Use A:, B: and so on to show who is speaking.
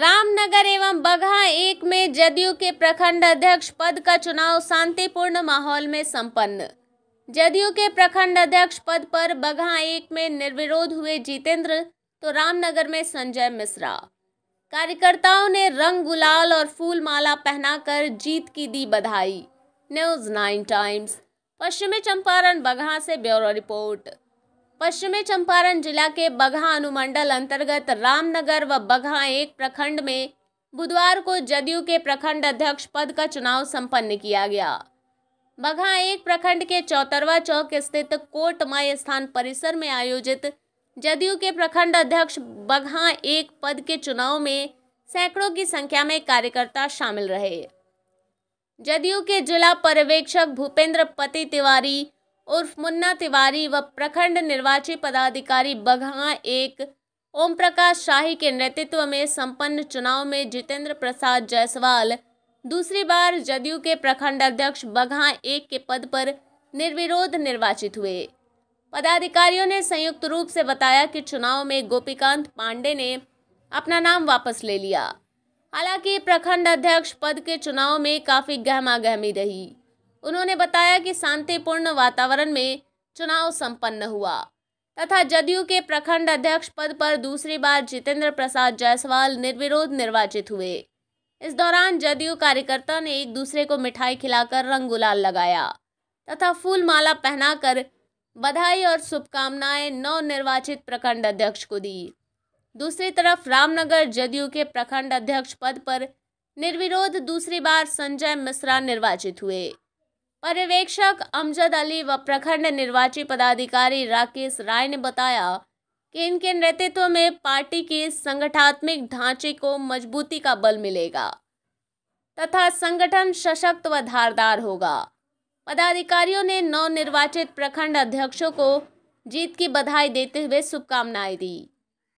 A: रामनगर एवं बगहा एक में जदयू के प्रखंड अध्यक्ष पद का चुनाव शांतिपूर्ण माहौल में संपन्न जदयू के प्रखंड अध्यक्ष पद पर बगहा एक में निर्विरोध हुए जितेंद्र तो रामनगर में संजय मिश्रा कार्यकर्ताओं ने रंग गुलाल और फूल माला पहनाकर जीत की दी बधाई न्यूज नाइन टाइम्स पश्चिमी चंपारण बगहा से ब्यूरो रिपोर्ट पश्चिमी चंपारण जिला के बगहा अनुमंडल अंतर्गत रामनगर व बगहा एक प्रखंड में बुधवार को जदयू के प्रखंड अध्यक्ष पद का चुनाव संपन्न किया गया बगहा एक प्रखंड के चौतरवा चौक स्थित कोटमय स्थान परिसर में आयोजित जदयू के प्रखंड अध्यक्ष बगहा एक पद के चुनाव में सैकड़ों की संख्या में कार्यकर्ता शामिल रहे जदयू के जिला पर्यवेक्षक भूपेंद्र पति तिवारी उर्फ मुन्ना तिवारी व प्रखंड निर्वाची पदाधिकारी बघा एक ओम प्रकाश शाही के नेतृत्व में संपन्न चुनाव में जितेंद्र प्रसाद जायसवाल दूसरी बार जदयू के प्रखंड अध्यक्ष बघा एक के पद पर निर्विरोध निर्वाचित हुए पदाधिकारियों ने संयुक्त रूप से बताया कि चुनाव में गोपीकांत पांडे ने अपना नाम वापस ले लिया हालांकि प्रखंड अध्यक्ष पद के चुनाव में काफ़ी गहमा गहमी रही उन्होंने बताया कि शांतिपूर्ण वातावरण में चुनाव संपन्न हुआ तथा जदयू के प्रखंड अध्यक्ष पद पर दूसरी बार जितेंद्र प्रसाद जायसवाल निर्विरोध निर्वाचित हुए इस दौरान जदयू कार्यकर्ता ने एक दूसरे को मिठाई खिलाकर रंग गुलाल लगाया तथा फूल माला पहनाकर बधाई और शुभकामनाएं नव निर्वाचित प्रखंड अध्यक्ष को दी दूसरी तरफ रामनगर जदयू के प्रखंड अध्यक्ष पद पर निर्विरोध दूसरी बार संजय मिश्रा निर्वाचित हुए पर्यवेक्षक अमजद अली व प्रखंड निर्वाची पदाधिकारी राकेश राय ने बताया कि इनके नेतृत्व में पार्टी के संगठनात्मक ढांचे को मजबूती का बल मिलेगा तथा संगठन सशक्त व धारदार होगा पदाधिकारियों ने नवनिर्वाचित प्रखंड अध्यक्षों को जीत की बधाई देते हुए शुभकामनाएं दी